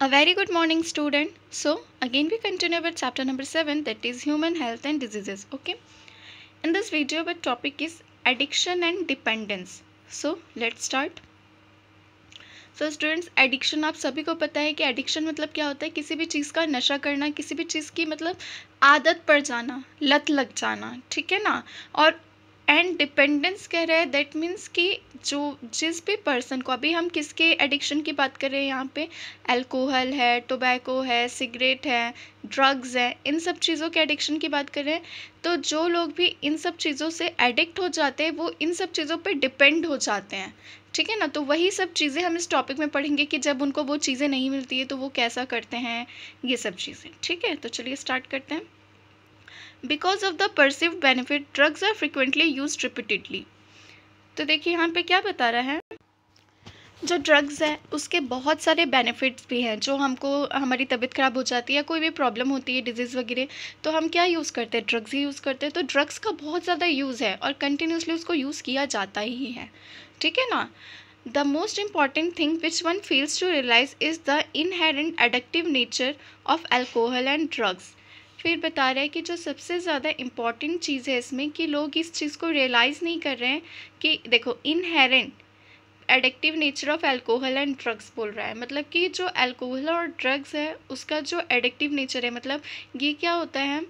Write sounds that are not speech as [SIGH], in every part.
A very good morning student. So again we continue with chapter number 7 that is human health and diseases. Okay. In this video the topic is addiction and dependence. So let's start. So students addiction आप सभी को पता है कि addiction मतलब क्या होता है किसी भी चीज़ का नशा करना किसी भी चीज़ की मतलब आदत पड़ जाना लत लग जाना ठीक है ना और एंड डिपेंडेंस कह रहा है दैट मीन्स कि जो जिस भी पर्सन को अभी हम किसके एडिक्शन की बात कर रहे हैं यहाँ पे अल्कोहल है टोबैको है सिगरेट है ड्रग्स हैं इन सब चीज़ों के एडिक्शन की बात कर रहे हैं तो जो लोग भी इन सब चीज़ों से एडिक्ट हो जाते हैं वो इन सब चीज़ों पे डिपेंड हो जाते हैं ठीक है ना तो वही सब चीज़ें हम इस टॉपिक में पढ़ेंगे कि जब उनको वो चीज़ें नहीं मिलती है तो वो कैसा करते हैं ये सब चीज़ें ठीक है तो चलिए स्टार्ट करते हैं because of the perceived benefit drugs are frequently use repeatedly तो देखिए यहाँ पे क्या बता रहा है जो ड्रग्स है उसके बहुत सारे बेनिफिट्स भी हैं जो हमको हमारी तबीयत ख़राब हो जाती है या कोई भी प्रॉब्लम होती है डिजीज़ वगैरह तो हम क्या यूज़ करते हैं ड्रग्स ही यूज़ करते हैं तो ड्रग्स का बहुत ज़्यादा यूज़ है और कंटिन्यूसली उसको यूज़ किया जाता ही है ठीक है ना the most important thing which one feels to realise is the inherent addictive nature of alcohol and drugs फिर बता रहा है कि जो सबसे ज़्यादा इम्पॉर्टेंट चीज़ है इसमें कि लोग इस चीज़ को रियलाइज़ नहीं कर रहे हैं कि देखो inherent addictive nature of alcohol and drugs बोल रहा है मतलब कि जो अल्कोहल और ड्रग्स है उसका जो एडिक्टिव नेचर है मतलब ये क्या होता है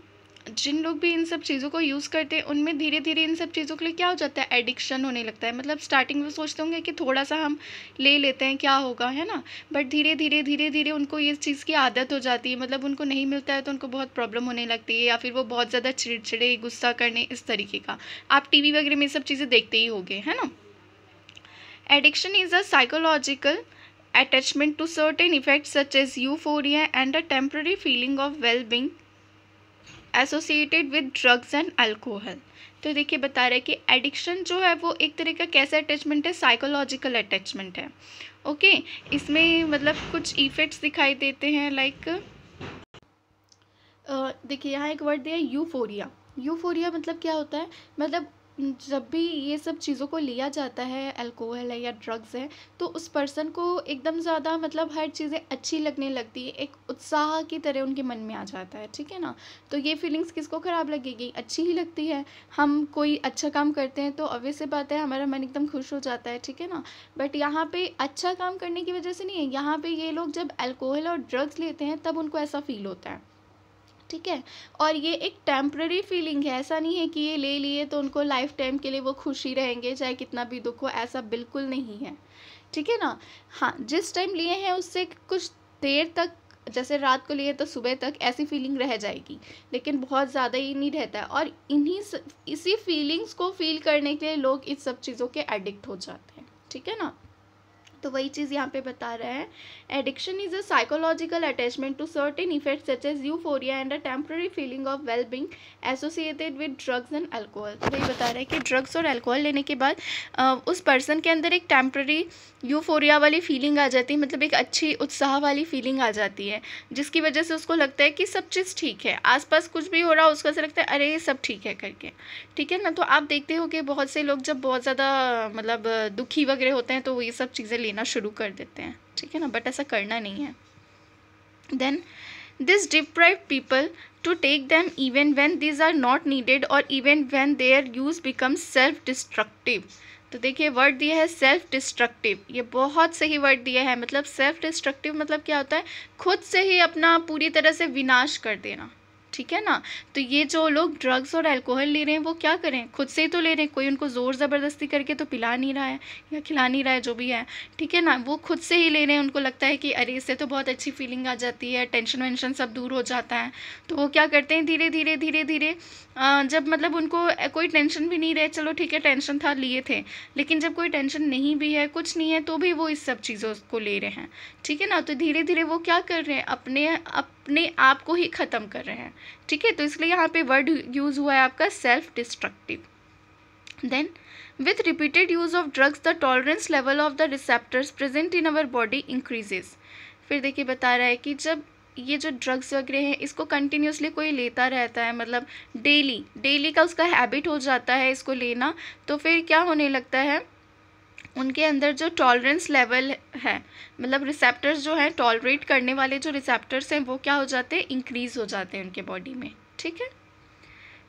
जिन लोग भी इन सब चीज़ों को यूज़ करते हैं उनमें धीरे धीरे इन सब चीज़ों के लिए क्या हो जाता है एडिक्शन होने लगता है मतलब स्टार्टिंग में सोचते होंगे कि थोड़ा सा हम ले लेते हैं क्या होगा है ना बट धीरे धीरे धीरे धीरे उनको ये चीज़ की आदत हो जाती है मतलब उनको नहीं मिलता है तो उनको बहुत प्रॉब्लम होने लगती है या फिर वो बहुत ज़्यादा चिड़चिड़े गुस्सा करने इस तरीके का आप टी वगैरह में सब चीज़ें देखते ही हो है ना addiction is a psychological attachment to certain effects such as euphoria and a temporary feeling of well being associated with drugs and alcohol तो देखिए बता रहे कि एडिक्शन जो है वो एक तरह का कैसा अटैचमेंट है साइकोलॉजिकल अटैचमेंट है ओके okay? इसमें मतलब कुछ इफ़ेक्ट्स दिखाई देते हैं लाइक देखिए यहाँ एक वर्ड दिया यूफोरिया यूफोरिया मतलब क्या होता है मतलब जब भी ये सब चीज़ों को लिया जाता है अल्कोहल है या ड्रग्स है तो उस पर्सन को एकदम ज़्यादा मतलब हर चीज़ें अच्छी लगने लगती है एक उत्साह की तरह उनके मन में आ जाता है ठीक है ना तो ये फीलिंग्स किसको ख़राब लगेगी अच्छी ही लगती है हम कोई अच्छा काम करते हैं तो ऑब्वियस बात है हमारा मन एकदम खुश हो जाता है ठीक है ना बट यहाँ पर अच्छा काम करने की वजह से नहीं है यहाँ पर ये लोग जब अल्कोहल और ड्रग्स लेते हैं तब उनको ऐसा फील होता है ठीक है और ये एक टेम्प्ररी फीलिंग है ऐसा नहीं है कि ये ले लिए तो उनको लाइफ टाइम के लिए वो खुशी रहेंगे चाहे कितना भी दुख हो ऐसा बिल्कुल नहीं है ठीक है ना हाँ जिस टाइम लिए हैं उससे कुछ देर तक जैसे रात को लिए तो सुबह तक ऐसी फीलिंग रह जाएगी लेकिन बहुत ज़्यादा ये नहीं रहता है और इन्हीं इसी फीलिंग्स को फील करने के लिए लोग इस सब चीज़ों के एडिक्ट हो जाते हैं ठीक है ना तो वही चीज़ यहाँ पे बता रहे हैं addiction is a psychological attachment to certain effect such as euphoria and a temporary feeling of well being associated with drugs and alcohol तो वही बता रहे हैं कि ड्रग्स और अल्कोहल लेने के बाद उस पर्सन के अंदर एक टेम्प्रेरी यूफोरिया वाली फीलिंग आ जाती है मतलब एक अच्छी उत्साह वाली फीलिंग आ जाती है जिसकी वजह से उसको लगता है कि सब चीज़ ठीक है आसपास कुछ भी हो रहा है उसको ऐसा लगता है अरे ये सब ठीक है करके ठीक है ना तो आप देखते हो कि बहुत से लोग जब बहुत ज़्यादा मतलब दुखी वगैरह होते हैं तो ये सब चीज़ें लेना शुरू कर देते हैं ठीक है ना बट ऐसा करना नहीं है then this deprive people to take them even when these are not needed और even when their use become self destructive तो देखिए वर्ड दिया है सेल्फ डिस्ट्रक्टिव ये बहुत सही वर्ड दिया है मतलब सेल्फ डिस्ट्रक्टिव मतलब क्या होता है खुद से ही अपना पूरी तरह से विनाश कर देना ठीक है ना तो ये जो लोग ड्रग्स और अल्कोहल ले रहे हैं वो क्या करें खुद से ही तो ले रहे हैं कोई उनको ज़ोर ज़बरदस्ती करके तो पिला नहीं रहा है या खिला नहीं रहा है जो भी है ठीक है ना वो खुद से ही ले रहे हैं उनको लगता है कि अरे इससे तो बहुत अच्छी फीलिंग आ जाती है टेंशन वेंशन सब दूर हो जाता है तो वो क्या करते हैं धीरे धीरे धीरे धीरे जब मतलब उनको कोई टेंशन भी नहीं रहे चलो ठीक है टेंशन था लिए थे लेकिन जब कोई टेंशन नहीं भी है कुछ नहीं है तो भी वो इस सब चीज़ों को ले रहे हैं ठीक है ना तो धीरे धीरे वो क्या कर रहे हैं अपने अप अपने आप को ही ख़त्म कर रहे हैं ठीक है तो इसलिए यहाँ पे वर्ड यूज़ हुआ है आपका self destructive then with repeated use of drugs the tolerance level of the receptors present in our body increases फिर देखिए बता रहा है कि जब ये जो ड्रग्स वगैरह हैं इसको कंटिन्यूसली कोई लेता रहता है मतलब डेली डेली का उसका हैबिट हो जाता है इसको लेना तो फिर क्या होने लगता है उनके अंदर जो टॉलरेंस लेवल है मतलब रिसेप्टर्स जो हैं टॉलरेट करने वाले जो रिसेप्टर्स हैं वो क्या हो जाते हैं इंक्रीज़ हो जाते हैं उनके बॉडी में ठीक है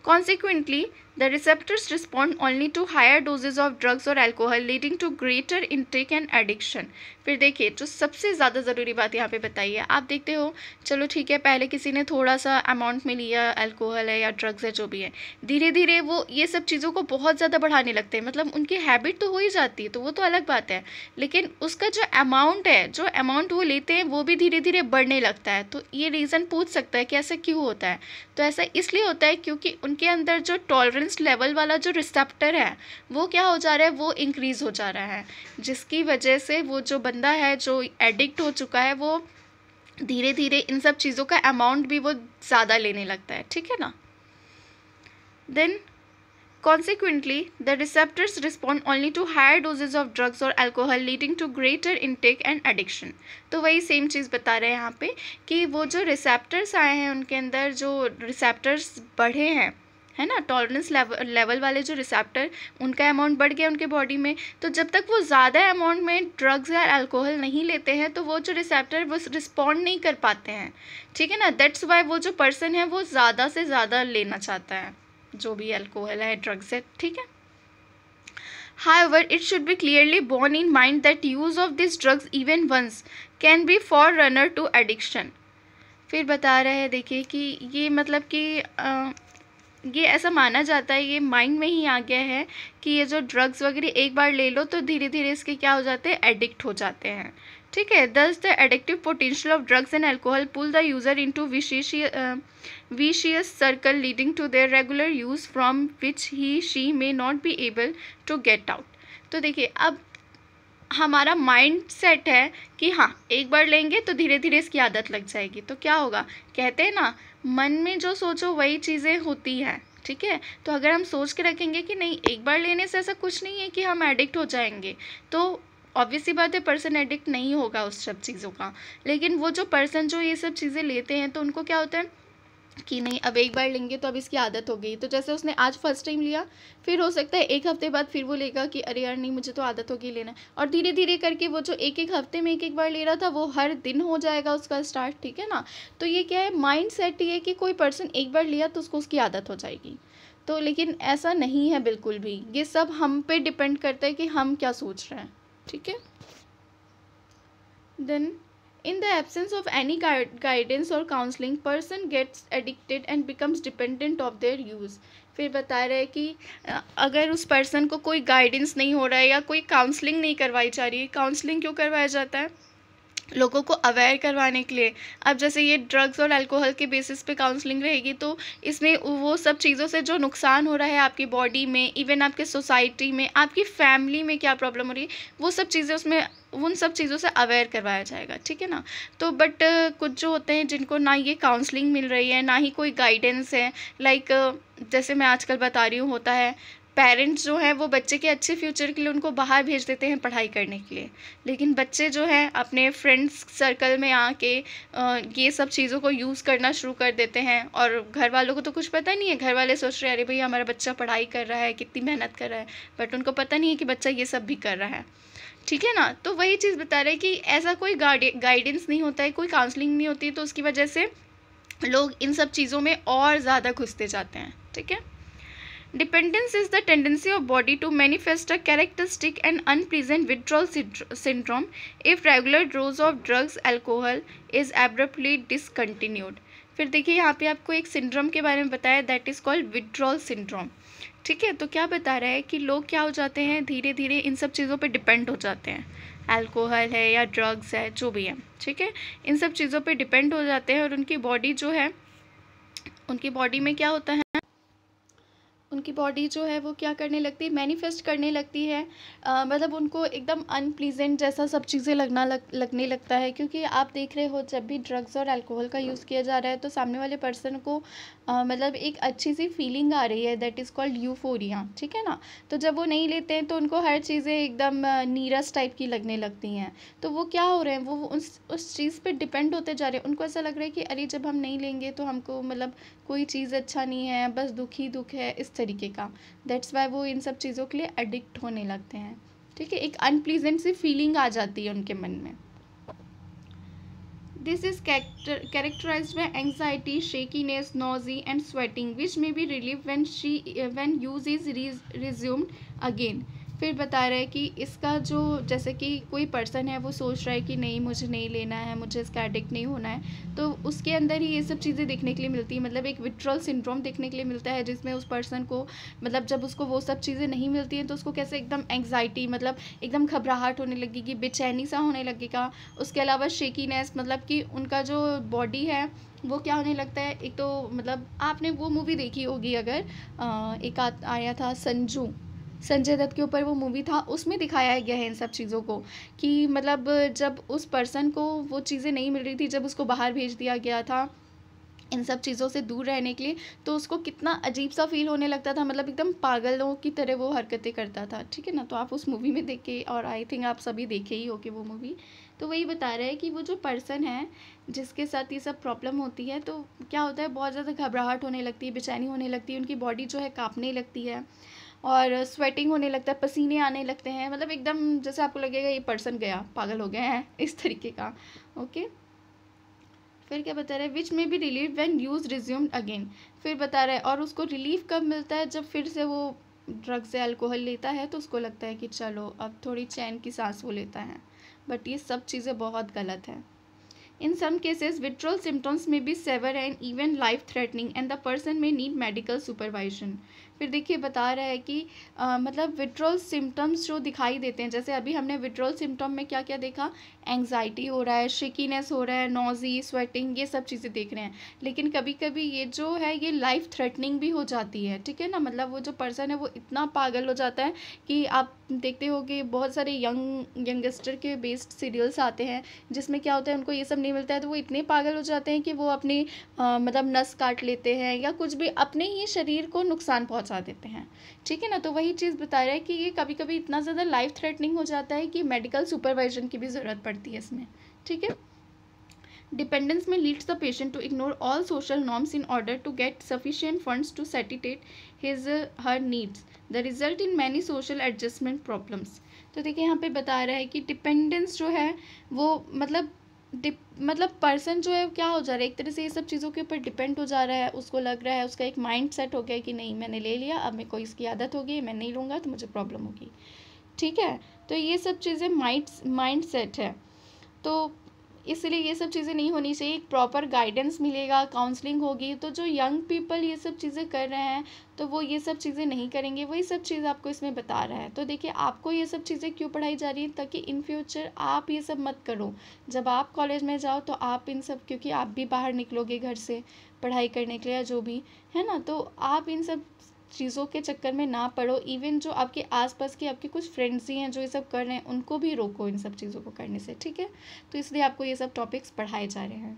consequently The receptors respond only to higher doses of drugs or alcohol leading to greater intake and addiction. फिर देखिए जो सबसे ज़्यादा ज़रूरी बात यहाँ पे बताई है आप देखते हो चलो ठीक है पहले किसी ने थोड़ा सा अमाउंट में लिया अल्कोहल है या ड्रग्स है जो भी है धीरे धीरे वो ये सब चीज़ों को बहुत ज़्यादा बढ़ाने लगते हैं मतलब उनकी हैबिट तो हो ही जाती है तो वो तो अलग बात है लेकिन उसका जो अमाउंट है जो अमाउंट वो लेते हैं वो भी धीरे धीरे बढ़ने लगता है तो ये रीज़न पूछ सकता है कि ऐसा क्यों होता है तो ऐसा इसलिए होता है क्योंकि उनके अंदर जो टॉलरेंस एडवांस लेवल वाला जो रिसेप्टर है वो क्या हो जा रहा है वो इंक्रीज़ हो जा रहा है जिसकी वजह से वो जो बंदा है जो एडिक्ट हो चुका है वो धीरे धीरे इन सब चीज़ों का अमाउंट भी वो ज़्यादा लेने लगता है ठीक है ना then Consequently, the receptors respond only to higher doses of drugs or alcohol, leading to greater intake and addiction. तो वही सेम चीज़ बता रहे हैं यहाँ पे कि वो जो रिसेप्टर्स आए हैं उनके अंदर जो रिसेप्टर्स बढ़े हैं है ना टॉलरेंस लेवल लेवल वाले जो रिसेप्टर उनका अमाउंट बढ़ गया उनके बॉडी में तो जब तक वो ज़्यादा अमाउंट में ड्रग्स या अल्कोहल नहीं लेते हैं तो वो जो रिसेप्टर वो रिस्पॉन्ड नहीं कर पाते हैं ठीक है ना दैट्स वाई वो जो पर्सन है वो ज़्यादा से ज़्यादा लेना चाहता है जो भी अल्कोहल है ड्रग्स है ठीक है it should be clearly borne in mind that use of this drugs even once can be forerunner to addiction फिर बता रहे हैं देखिए कि ये मतलब कि ये ऐसा माना जाता है ये माइंड में ही आ गया है कि ये जो ड्रग्स वगैरह एक बार ले लो तो धीरे धीरे इसके क्या हो जाते हैं एडिक्ट हो जाते हैं ठीक है thus the addictive potential of drugs and alcohol pull the user into vicious circle leading to their regular use from which he she may not be able to get out तो देखिए अब हमारा mind set है कि हाँ एक बार लेंगे तो धीरे धीरे इसकी आदत लग जाएगी तो क्या होगा कहते हैं ना मन में जो सोचो वही चीज़ें होती हैं ठीक है तो अगर हम सोच के रखेंगे कि नहीं एक बार लेने से ऐसा कुछ नहीं है कि हम एडिक्ट हो जाएंगे तो ऑब्वियसली बात है पर्सन एडिक्ट नहीं होगा उस सब चीज़ों का लेकिन वो जो पर्सन जो ये सब चीज़ें लेते हैं तो उनको क्या होता है कि नहीं अब एक बार लेंगे तो अब इसकी आदत हो गई तो जैसे उसने आज फर्स्ट टाइम लिया फिर हो सकता है एक हफ्ते बाद फिर वो लेगा कि अरे यार नहीं मुझे तो आदत होगी लेना और धीरे धीरे करके वो जो एक एक हफ्ते में एक एक बार ले रहा था वो हर दिन हो जाएगा उसका स्टार्ट ठीक है ना तो ये क्या है माइंड सेट ये कि कोई पर्सन एक बार लिया तो उसको उसकी आदत हो जाएगी तो लेकिन ऐसा नहीं है बिल्कुल भी ये सब हम पे डिपेंड करता है कि हम क्या सोच रहे हैं ठीक है then in the absence of any guidance or counseling person gets addicted and becomes dependent of their use फिर बता रहा है कि अगर उस पर्सन को कोई गाइडेंस नहीं हो रहा है या कोई काउंसलिंग नहीं करवाई जा रही है काउंसलिंग क्यों करवाया जाता है लोगों को अवेयर करवाने के लिए अब जैसे ये ड्रग्स और अल्कोहल के बेसिस पे काउंसलिंग रहेगी तो इसमें वो सब चीज़ों से जो नुकसान हो रहा है आपकी बॉडी में इवन आपके सोसाइटी में आपकी फैमिली में क्या प्रॉब्लम हो रही है वो सब चीज़ें उसमें उन सब चीज़ों से अवेयर करवाया जाएगा ठीक है ना तो बट कुछ जो होते हैं जिनको ना ये काउंसलिंग मिल रही है ना ही कोई गाइडेंस है लाइक जैसे मैं आजकल बता रही हूँ होता है पेरेंट्स जो हैं वो बच्चे के अच्छे फ्यूचर के लिए उनको बाहर भेज देते हैं पढ़ाई करने के लिए लेकिन बच्चे जो हैं अपने फ्रेंड्स सर्कल में आके ये सब चीज़ों को यूज़ करना शुरू कर देते हैं और घर वालों को तो कुछ पता नहीं है घर वाले सोच रहे हैं अरे भैया हमारा बच्चा पढ़ाई कर रहा है कितनी मेहनत कर रहा है बट उनको पता नहीं है कि बच्चा ये सब भी कर रहा है ठीक है ना तो वही चीज़ बता रहे हैं कि ऐसा कोई गाइडेंस नहीं होता है कोई काउंसलिंग नहीं होती तो उसकी वजह से लोग इन सब चीज़ों में और ज़्यादा घुसते जाते हैं ठीक है Dependence is the tendency of body to manifest a characteristic and unpleasant withdrawal syndrome if regular dose of drugs alcohol is abruptly discontinued. फिर देखिए यहाँ पे आपको एक सिंड्रोम के बारे में बताया that is called withdrawal syndrome ठीक है तो क्या बता रहा है कि लोग क्या हो जाते हैं धीरे धीरे इन सब चीज़ों पे डिपेंड हो जाते हैं अल्कोहल है या ड्रग्स है जो भी है ठीक है इन सब चीज़ों पे डिपेंड हो जाते हैं और उनकी बॉडी जो है उनकी बॉडी में क्या होता है उनकी बॉडी जो है वो क्या करने लगती है मैनिफेस्ट करने लगती है आ, मतलब उनको एकदम अनप्लीजेंट जैसा सब चीज़ें लगना लग, लगने लगता है क्योंकि आप देख रहे हो जब भी ड्रग्स और अल्कोहल का यूज़ किया जा रहा है तो सामने वाले पर्सन को आ, मतलब एक अच्छी सी फीलिंग आ रही है दैट इज़ कॉल्ड यूफोरिया ठीक है ना तो जब वो नहीं लेते हैं तो उनको हर चीज़ें एकदम नीरस टाइप की लगने लगती हैं तो वो क्या हो रहे हैं वो उस उस चीज़ पर डिपेंड होते जा रहे हैं उनको ऐसा लग रहा है कि अरे जब हम नहीं लेंगे तो हमको मतलब कोई चीज़ अच्छा नहीं है बस दुख ही दुख है इस तरीके का दैट्स वाई वो इन सब चीज़ों के लिए एडिक्ट होने लगते हैं ठीक है एक अनप्लीजेंट सी फीलिंग आ जाती है उनके मन में this is characterise by anxiety shakiness nausea and sweating which may be relieve when she when use is resumed again फिर बता रहा है कि इसका जो जैसे कि कोई पर्सन है वो सोच रहा है कि नहीं मुझे नहीं लेना है मुझे इसका एडिक्ट नहीं होना है तो उसके अंदर ही ये सब चीज़ें देखने के लिए मिलती है मतलब एक विट्रल सिंड्रोम देखने के लिए मिलता है जिसमें उस पर्सन को मतलब जब उसको वो सब चीज़ें नहीं मिलती हैं तो उसको कैसे एकदम एंगजाइटी मतलब एकदम घबराहट होने लगेगी बेचैनी सा होने लगेगा उसके अलावा शेकीनेस मतलब कि उनका जो बॉडी है वो क्या होने लगता है एक तो मतलब आपने वो मूवी देखी होगी अगर आ, एक आया था संजू संजय दत्त के ऊपर वो मूवी था उसमें दिखाया गया है इन सब चीज़ों को कि मतलब जब उस पर्सन को वो चीज़ें नहीं मिल रही थी जब उसको बाहर भेज दिया गया था इन सब चीज़ों से दूर रहने के लिए तो उसको कितना अजीब सा फील होने लगता था मतलब एकदम पागलों की तरह वो हरकतें करता था ठीक है ना तो आप उस मूवी में देखे और आई थिंक आप सभी देखे ही कि वो मूवी तो वही बता रहे हैं कि वो जो पर्सन है जिसके साथ ये सब प्रॉब्लम होती है तो क्या होता है बहुत ज़्यादा घबराहट होने लगती है बेचैनी होने लगती है उनकी बॉडी जो है काँपने लगती है और स्वेटिंग होने लगता है पसीने आने लगते हैं मतलब एकदम जैसे आपको लगेगा ये पर्सन गया पागल हो गए हैं [LAUGHS] इस तरीके का ओके फिर क्या बता रहे हैं विच में भी relief when use resume again फिर बता रहे हैं और उसको रिलीफ कब मिलता है जब फिर से वो ड्रग्स या अल्कोहल लेता है तो उसको लगता है कि चलो अब थोड़ी चैन की सांस वो लेता है बट ये सब चीज़ें बहुत गलत हैं in some cases withdrawal symptoms में भी severe and even life threatening and the person may need medical supervision फिर देखिए बता रहा है कि आ, मतलब विड्रॉल सिम्टम्स जो दिखाई देते हैं जैसे अभी हमने विड्रॉल सिम्टम में क्या क्या देखा एंग्जाइटी हो रहा है शिकीनेस हो रहा है नोजी स्वेटिंग ये सब चीज़ें देख रहे हैं लेकिन कभी कभी ये जो है ये लाइफ थ्रेटनिंग भी हो जाती है ठीक है ना मतलब वो जो पर्सन है वो इतना पागल हो जाता है कि आप देखते हो कि बहुत सारे यंग यंगस्टर के बेस्ड सीरियल्स आते हैं जिसमें क्या होता है उनको ये सब नहीं मिलता है तो वो इतने पागल हो जाते हैं कि वो अपनी मतलब नस काट लेते हैं या कुछ भी अपने ही शरीर को नुकसान पहुंचा देते हैं ठीक है ना तो वही चीज़ बता रहा है कि ये कभी कभी इतना ज़्यादा लाइफ थ्रेटनिंग हो जाता है कि मेडिकल सुपरवाइजन की भी ज़रूरत पड़ती है इसमें ठीक है डिपेंडेंस में leads the patient to ignore all social norms in order to get sufficient funds to satiate his her needs the result in many social adjustment problems तो देखिए यहाँ पे बता रहा है कि डिपेंडेंस जो है वो मतलब डिप मतलब पर्सन जो है क्या हो जा रहा है एक तरह से ये सब चीज़ों के ऊपर डिपेंड हो जा रहा है उसको लग रहा है उसका एक माइंड सेट हो गया कि नहीं मैंने ले लिया अब मेरे को इसकी आदत होगी मैं नहीं लूँगा तो मुझे प्रॉब्लम होगी ठीक है तो ये सब चीज़ें माइंड माइंड सेट है तो इसलिए ये सब चीज़ें नहीं होनी चाहिए एक प्रॉपर गाइडेंस मिलेगा काउंसलिंग होगी तो जो यंग पीपल ये सब चीज़ें कर रहे हैं तो वो ये सब चीज़ें नहीं करेंगे वही सब चीज़ आपको इसमें बता रहा है तो देखिए आपको ये सब चीज़ें क्यों पढ़ाई जा रही है ताकि इन फ्यूचर आप ये सब मत करो जब आप कॉलेज में जाओ तो आप इन सब क्योंकि आप भी बाहर निकलोगे घर से पढ़ाई करने के लिए या जो भी है ना तो आप इन सब चीज़ों के चक्कर में ना पड़ो इवन जो आपके आसपास के आपके कुछ फ्रेंड्स ही हैं जो ये सब कर रहे हैं उनको भी रोको इन सब चीज़ों को करने से ठीक है तो इसलिए आपको ये सब टॉपिक्स पढ़ाए जा रहे हैं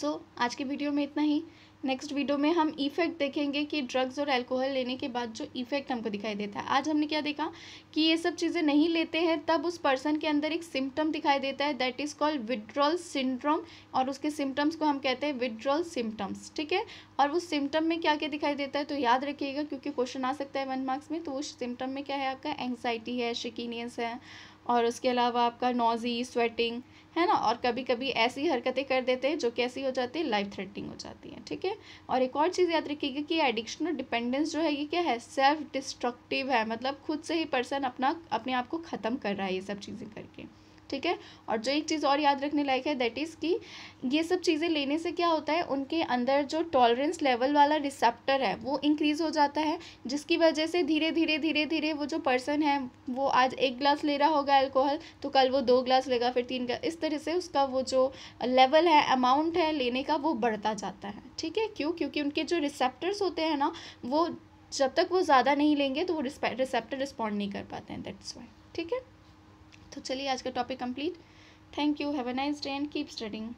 सो so, आज के वीडियो में इतना ही नेक्स्ट वीडियो में हम इफेक्ट देखेंगे कि ड्रग्स और अल्कोहल लेने के बाद जो इफेक्ट हमको दिखाई देता है आज हमने क्या देखा कि ये सब चीज़ें नहीं लेते हैं तब उस पर्सन के अंदर एक सिम्टम दिखाई देता है that is called withdrawal syndrome और उसके सिम्टम्स को हम कहते हैं विड्रॉल सिम्टम्स ठीक है और उस सिम्टम में क्या क्या दिखाई देता है तो याद रखिएगा क्योंकि क्वेश्चन आ सकता है वन मार्क्स में तो उस सिम्टम में क्या है आपका एंगजाइटी है शिकीनियस है और उसके अलावा आपका नोजी स्वेटिंग है ना और कभी कभी ऐसी हरकतें कर देते हैं जो कि ऐसी हो जाती है लाइफ थ्रेटनिंग हो जाती है ठीक है और एक और चीज़ याद रखिएगा कि एडिक्शन और डिपेंडेंस जो है ये क्या है सेल्फ डिस्ट्रक्टिव है मतलब खुद से ही पर्सन अपना अपने आप को ख़त्म कर रहा है ये सब चीज़ें करके ठीक है और जो एक चीज़ और याद रखने लायक है दैट इज़ कि ये सब चीज़ें लेने से क्या होता है उनके अंदर जो टॉलरेंस लेवल वाला रिसेप्टर है वो इंक्रीज़ हो जाता है जिसकी वजह से धीरे धीरे धीरे धीरे वो जो पर्सन है वो आज एक ग्लास ले रहा होगा एल्कोहल तो कल वो दो ग्लास लेगा फिर तीन ग्लास इस तरह से उसका वो जो लेवल है अमाउंट है लेने का वो बढ़ता जाता है ठीक है क्यों क्योंकि उनके जो रिसेप्टर्स होते हैं ना वो जब तक वो ज़्यादा नहीं लेंगे तो वो रिसेप्टर रिस्पॉन्ड नहीं कर पाते हैं दैट्स वाई ठीक है तो चलिए आज का topic complete thank you have a nice day and keep studying